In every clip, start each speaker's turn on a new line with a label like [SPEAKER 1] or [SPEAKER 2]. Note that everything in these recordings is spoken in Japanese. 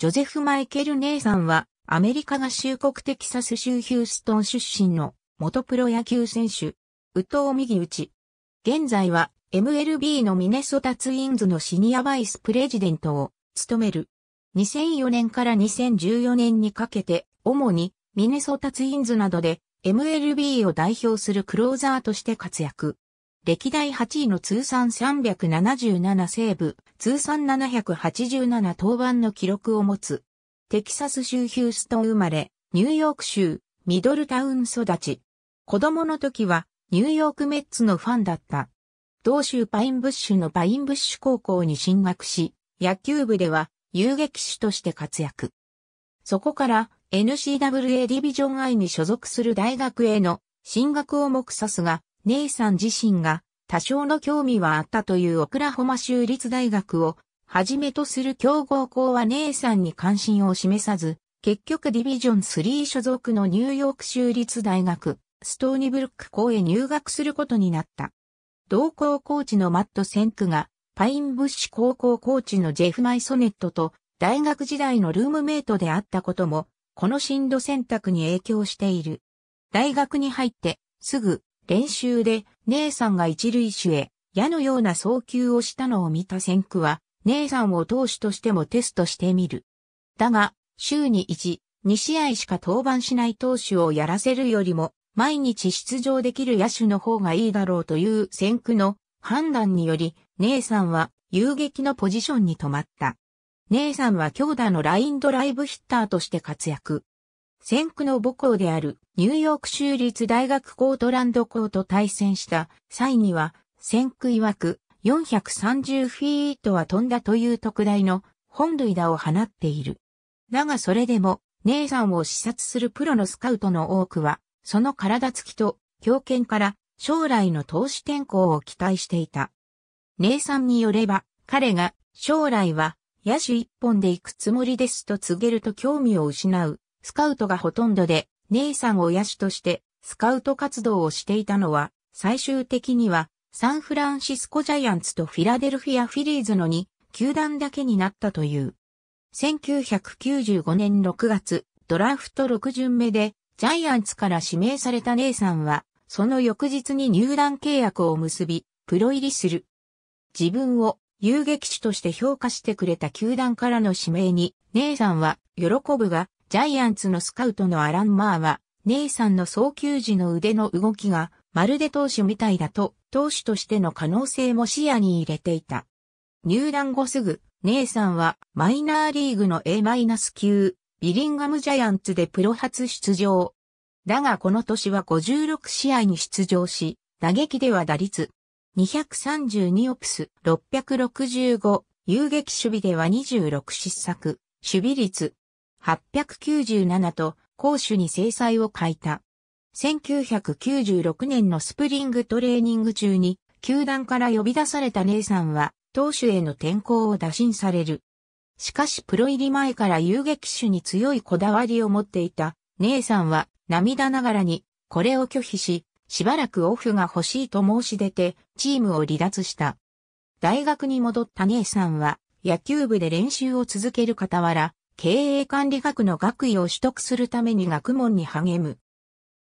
[SPEAKER 1] ジョゼフ・マイケル・ネイさんは、アメリカ合衆国テキサス州ヒューストン出身の元プロ野球選手、ウト藤右打ち。現在は MLB のミネソタツインズのシニアバイスプレジデントを務める。2004年から2014年にかけて、主にミネソタツインズなどで MLB を代表するクローザーとして活躍。歴代8位の通算377セーブ、通算787登板の記録を持つ。テキサス州ヒューストン生まれ、ニューヨーク州、ミドルタウン育ち。子供の時は、ニューヨークメッツのファンだった。同州パインブッシュのパインブッシュ高校に進学し、野球部では遊撃手として活躍。そこから n c w a ディビジョン I に所属する大学への進学を目指すが、姉さん自身が多少の興味はあったというオクラホマ州立大学をはじめとする強豪校は姉さんに関心を示さず、結局ディビジョン3所属のニューヨーク州立大学、ストーニブルック校へ入学することになった。同校コーチのマット・センクが、パインブッシュ高校コーチのジェフ・マイソネットと大学時代のルームメイトであったことも、この進路選択に影響している。大学に入って、すぐ、練習で姉さんが一塁手へ矢のような送球をしたのを見た先駆は、姉さんを投手としてもテストしてみる。だが、週に1、2試合しか登板しない投手をやらせるよりも、毎日出場できる野手の方がいいだろうという先駆の判断により、姉さんは遊撃のポジションに止まった。姉さんは強打のラインドライブヒッターとして活躍。先駆の母校であるニューヨーク州立大学コートランド校と対戦した際には、先駆曰く430フィートは飛んだという特大の本塁打を放っている。だがそれでも、姉さんを視察するプロのスカウトの多くは、その体つきと強肩から将来の投資転向を期待していた。姉さんによれば、彼が将来は野手一本で行くつもりですと告げると興味を失うスカウトがほとんどで、姉さんを野手としてスカウト活動をしていたのは、最終的にはサンフランシスコジャイアンツとフィラデルフィアフィリーズの2球団だけになったという。1995年6月、ドラフト6巡目でジャイアンツから指名された姉さんは、その翌日に入団契約を結び、プロ入りする。自分を遊撃手として評価してくれた球団からの指名に、姉さんは喜ぶが、ジャイアンツのスカウトのアラン・マーは、ネイサンの早球時の腕の動きが、まるで投手みたいだと、投手としての可能性も視野に入れていた。入団後すぐ、ネイサンは、マイナーリーグの A- 9ビリンガムジャイアンツでプロ初出場。だがこの年は56試合に出場し、打撃では打率232オプス665、遊撃守備では26失策、守備率897と攻守に制裁を欠いた。1996年のスプリングトレーニング中に、球団から呼び出された姉さんは、投手への転向を打診される。しかしプロ入り前から遊撃手に強いこだわりを持っていた、姉さんは涙ながらに、これを拒否し、しばらくオフが欲しいと申し出て、チームを離脱した。大学に戻った姉さんは、野球部で練習を続ける傍ら、経営管理学の学位を取得するために学問に励む。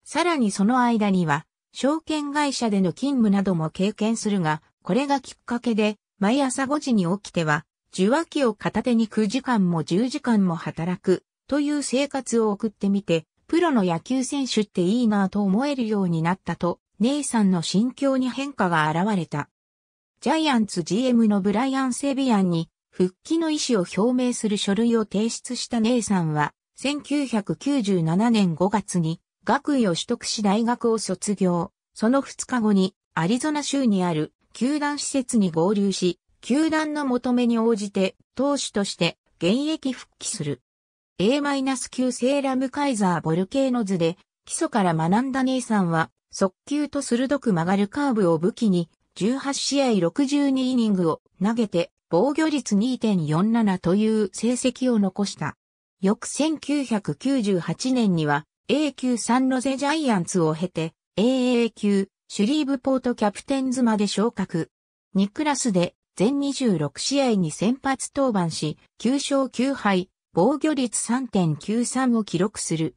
[SPEAKER 1] さらにその間には、証券会社での勤務なども経験するが、これがきっかけで、毎朝5時に起きては、受話器を片手に9時間も10時間も働く、という生活を送ってみて、プロの野球選手っていいなぁと思えるようになったと、姉さんの心境に変化が現れた。ジャイアンツ GM のブライアン・セビアンに復帰の意思を表明する書類を提出した姉さんは、1997年5月に学位を取得し大学を卒業。その2日後にアリゾナ州にある球団施設に合流し、球団の求めに応じて投手として現役復帰する。A- 9セーラムカイザーボルケーノズで基礎から学んだ姉さんは速球と鋭く曲がるカーブを武器に18試合62イニングを投げて防御率2.47という成績を残した。翌1998年には A 級サンロゼジャイアンツを経て AA 級シュリーブポートキャプテンズまで昇格。2クラスで全26試合に先発登板し、9勝9敗、防御率3.93を記録する。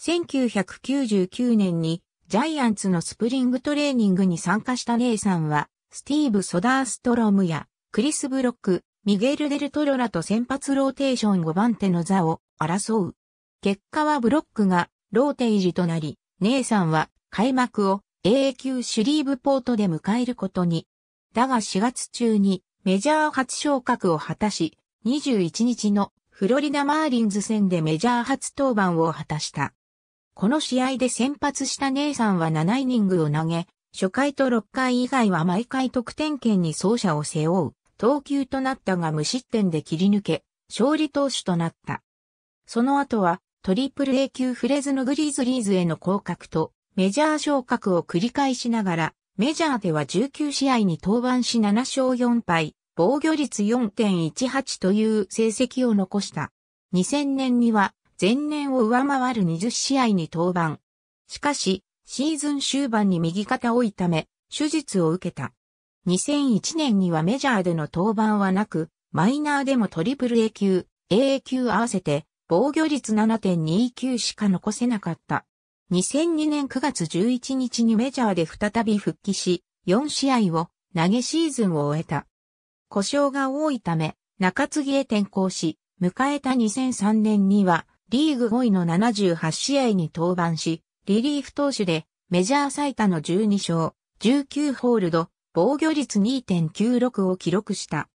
[SPEAKER 1] 1999年にジャイアンツのスプリングトレーニングに参加したネイさんは、スティーブ・ソダーストロムやクリス・ブロック、ミゲル・デルトロラと先発ローテーション5番手の座を争う。結果はブロックがローテージとなり、姉さんは開幕を A 級シュリーブポートで迎えることに。だが4月中にメジャー初昇格を果たし、21日のフロリダマーリンズ戦でメジャー初登板を果たした。この試合で先発した姉さんは7イニングを投げ、初回と6回以外は毎回得点圏に走者を背負う。投球となったが無失点で切り抜け、勝利投手となった。その後は、トリプル A 級フレズのグリーズリーズへの降格と、メジャー昇格を繰り返しながら、メジャーでは19試合に登板し7勝4敗、防御率4.18という成績を残した。2000年には、前年を上回る20試合に登板。しかし、シーズン終盤に右肩を痛め、手術を受けた。2001年にはメジャーでの登板はなく、マイナーでもトリプル A 級、AA 級合わせて防御率7.29しか残せなかった。2002年9月11日にメジャーで再び復帰し、4試合を投げシーズンを終えた。故障が多いため、中継ぎへ転向し、迎えた2003年には、リーグ5位の78試合に登板し、リリーフ投手でメジャー最多の12勝、19ホールド、防御率2.96を記録した。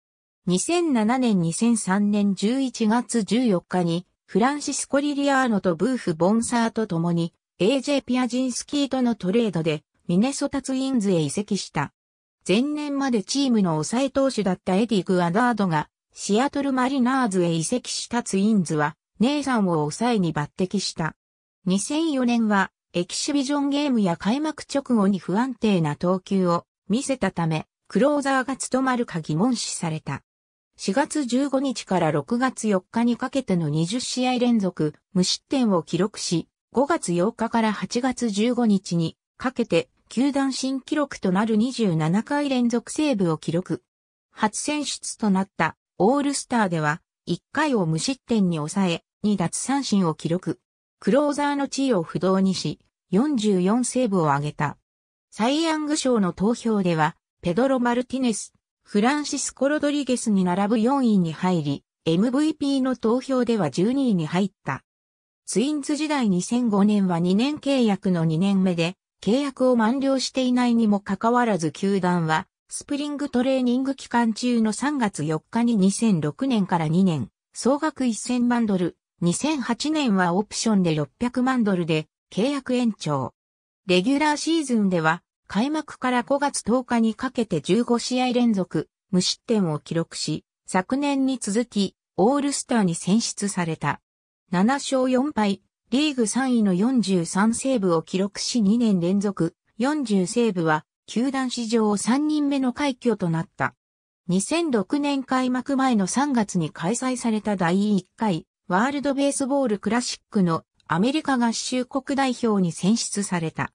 [SPEAKER 1] 2007年2003年11月14日に、フランシスコ・リリアーノとブーフ・ボンサーと共に、AJ ピアジンスキーとのトレードで、ミネソタツインズへ移籍した。前年までチームの抑え投手だったエディ・グアダードが、シアトル・マリナーズへ移籍したツインズは、姉さんを抑えに抜擢した。2004年は、エキシビジョンゲームや開幕直後に不安定な投球を見せたため、クローザーが務まるか疑問視された。4月15日から6月4日にかけての20試合連続無失点を記録し、5月8日から8月15日にかけて球団新記録となる27回連続セーブを記録。初選出となったオールスターでは1回を無失点に抑え2奪三振を記録。クローザーの地位を不動にし44セーブを挙げた。サイ・ヤング賞の投票では、ペドロ・マルティネス、フランシスコ・ロドリゲスに並ぶ4位に入り、MVP の投票では12位に入った。ツインズ時代2005年は2年契約の2年目で、契約を満了していないにもかかわらず球団は、スプリングトレーニング期間中の3月4日に2006年から2年、総額1000万ドル、2008年はオプションで600万ドルで、契約延長。レギュラーシーズンでは、開幕から5月10日にかけて15試合連続、無失点を記録し、昨年に続き、オールスターに選出された。7勝4敗、リーグ3位の43セーブを記録し2年連続、40セーブは、球団史上3人目の快挙となった。2006年開幕前の3月に開催された第1回ワールドベースボールクラシックのアメリカ合衆国代表に選出された。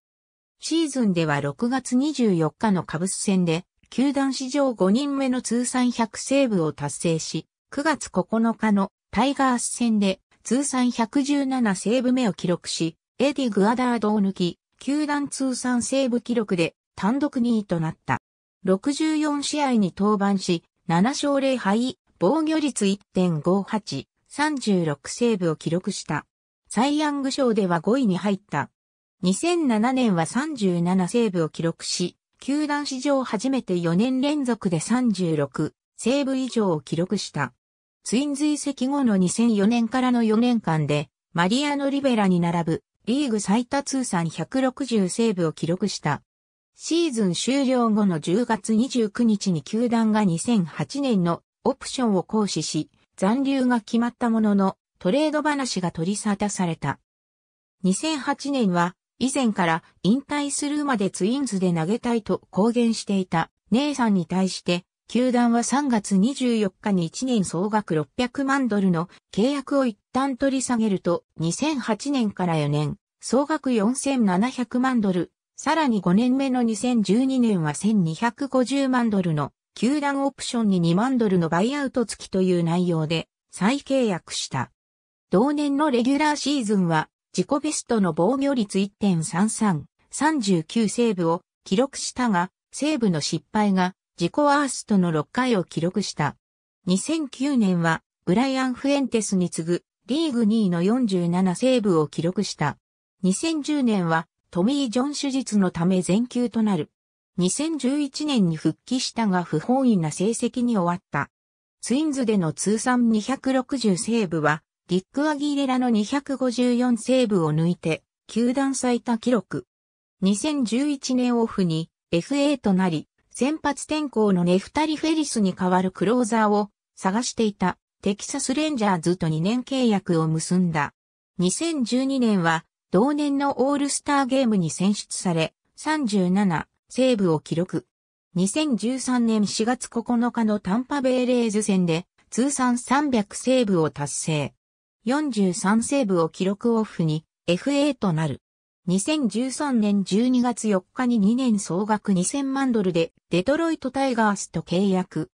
[SPEAKER 1] シーズンでは6月24日のカブス戦で、球団史上5人目の通算100セーブを達成し、9月9日のタイガース戦で通算117セーブ目を記録し、エディ・グアダードを抜き、球団通算セーブ記録で単独2位となった。64試合に登板し、7勝0敗、防御率1.58、36セーブを記録した。サイ・ヤング賞では5位に入った。2007年は37セーブを記録し、球団史上初めて4年連続で36セーブ以上を記録した。ツインズ移籍後の2004年からの4年間で、マリアノ・リベラに並ぶリーグ最多通算160セーブを記録した。シーズン終了後の10月29日に球団が2008年のオプションを行使し、残留が決まったものの、トレード話が取り沙汰された。2008年は以前から引退するまでツインズで投げたいと公言していた姉さんに対して球団は3月24日に1年総額600万ドルの契約を一旦取り下げると2008年から4年総額4700万ドル、さらに5年目の2012年は1250万ドルの球団オプションに2万ドルのバイアウト付きという内容で再契約した。同年のレギュラーシーズンは自己ベストの防御率1.33、39セーブを記録したが、セーブの失敗が自己ワーストの6回を記録した。2009年はブライアン・フエンテスに次ぐリーグ2位の47セーブを記録した。2010年はトミー・ジョン手術のため全休となる。2011年に復帰したが不本意な成績に終わった。ツインズでの通算260セーブはディック・アギーレラの254セーブを抜いて、球団最多記録。2011年オフに FA となり、先発転向のネフタリ・フェリスに代わるクローザーを探していたテキサス・レンジャーズと2年契約を結んだ。2012年は同年のオールスターゲームに選出され、37セーブを記録。2013年4月9日のタンパベイレーズ戦で通算300セーブを達成。43セーブを記録オフに FA となる。2013年12月4日に2年総額2000万ドルでデトロイトタイガースと契約。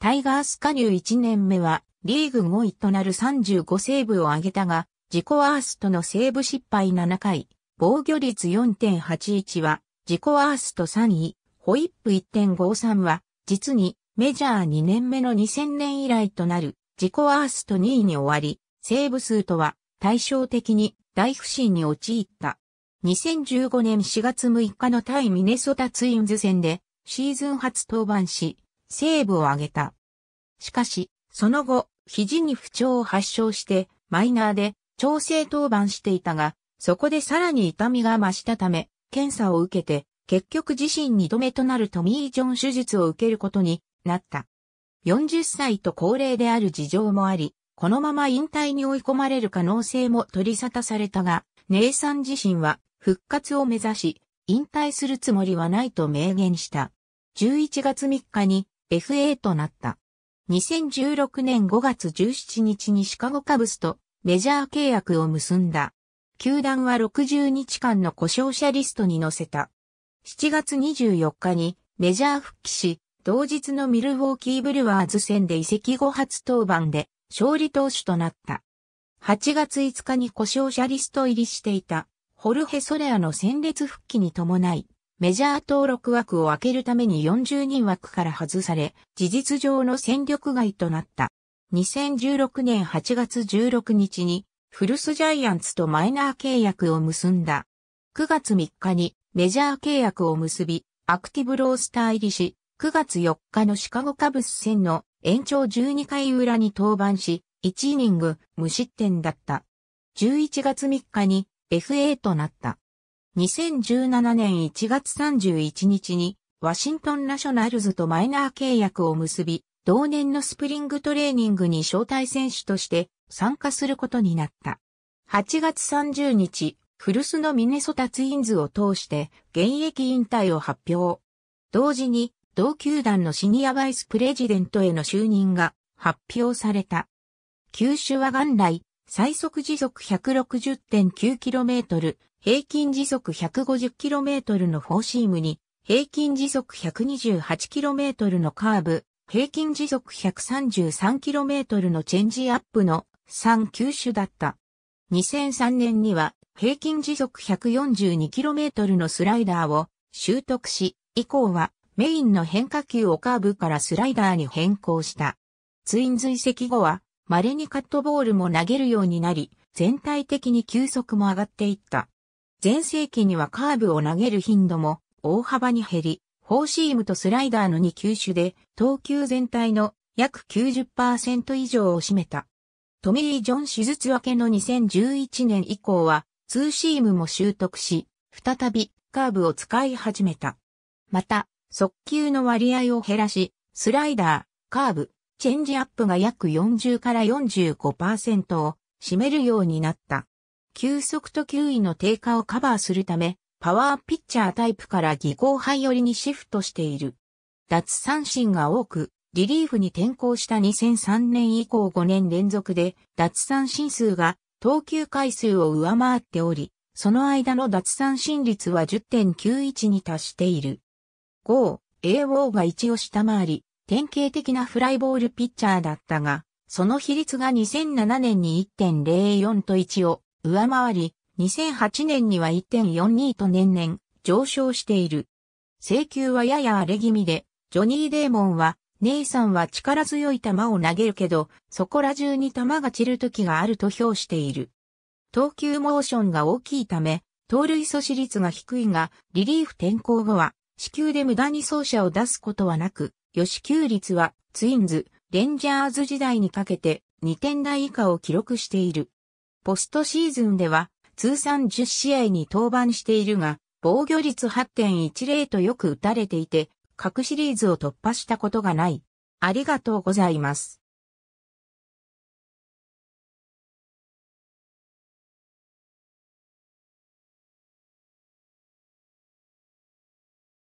[SPEAKER 1] タイガース加入1年目はリーグ5位となる35セーブを挙げたが、自己アーストのセーブ失敗7回、防御率4.81は自己アースト3位、ホイップ1.53は実にメジャー2年目の2000年以来となる自己アースト2位に終わり、セーブ数とは対照的に大不振に陥った。2015年4月6日の対ミネソタツインズ戦でシーズン初登板し、セーブを挙げた。しかし、その後、肘に不調を発症して、マイナーで調整登板していたが、そこでさらに痛みが増したため、検査を受けて、結局自身二度目となるトミー・ジョン手術を受けることになった。40歳と高齢である事情もあり、このまま引退に追い込まれる可能性も取り沙汰されたが、ネイサン自身は復活を目指し、引退するつもりはないと明言した。11月3日に FA となった。2016年5月17日にシカゴカブスとメジャー契約を結んだ。球団は60日間の故障者リストに載せた。7月24日にメジャー復帰し、同日のミルウォーキーブルワーズ戦で移籍後初登板で勝利投手となった。8月5日に故障者リスト入りしていた、ホルヘ・ソレアの戦列復帰に伴い、メジャー登録枠を開けるために40人枠から外され、事実上の戦力外となった。2016年8月16日に、フルスジャイアンツとマイナー契約を結んだ。9月3日にメジャー契約を結び、アクティブロースター入りし、9月4日のシカゴカブス戦の延長12回裏に登板し、1イニング無失点だった。11月3日に FA となった。2017年1月31日にワシントンナショナルズとマイナー契約を結び、同年のスプリングトレーニングに招待選手として参加することになった。8月30日、古巣のミネソタツインズを通して現役引退を発表。同時に同球団のシニアバイスプレジデントへの就任が発表された。球種は元来、最速時速 160.9km、平均時速 150km のフォーシームに、平均時速 128km のカーブ、平均時速 133km のチェンジアップの3球種だった。2003年には平均時速 142km のスライダーを習得し、以降はメインの変化球をカーブからスライダーに変更した。ツインズ移籍後は、稀にカットボールも投げるようになり、全体的に球速も上がっていった。前世紀にはカーブを投げる頻度も大幅に減り、フォーシームとスライダーの2球種で、投球全体の約90%以上を占めた。トミー・ジョン手術明けの2011年以降は、ツーシームも習得し、再びカーブを使い始めた。また、速球の割合を減らし、スライダー、カーブ、チェンジアップが約40から45%を占めるようになった。球速と球威の低下をカバーするため、パワーピッチャータイプから技巧配寄りにシフトしている。脱三振が多く、リリーフに転向した2003年以降5年連続で、脱三振数が投球回数を上回っており、その間の脱三振率は10.91に達している。5、AO が1を下回り、典型的なフライボールピッチャーだったが、その比率が2007年に1.04と1を上回り、2008年には1.42と年々上昇している。請求はやや荒れ気味で、ジョニー・デーモンは、姉さんは力強い球を投げるけど、そこら中に球が散る時があると評している。投球モーションが大きいため、盗塁阻止率が低いが、リリーフ転向後は、死球で無駄に走者を出すことはなく、予死球率はツインズ、レンジャーズ時代にかけて2点台以下を記録している。ポストシーズンでは通算10試合に登板しているが、防御率8.10とよく打たれていて、各シリーズを突破したことがない。ありがとうございます。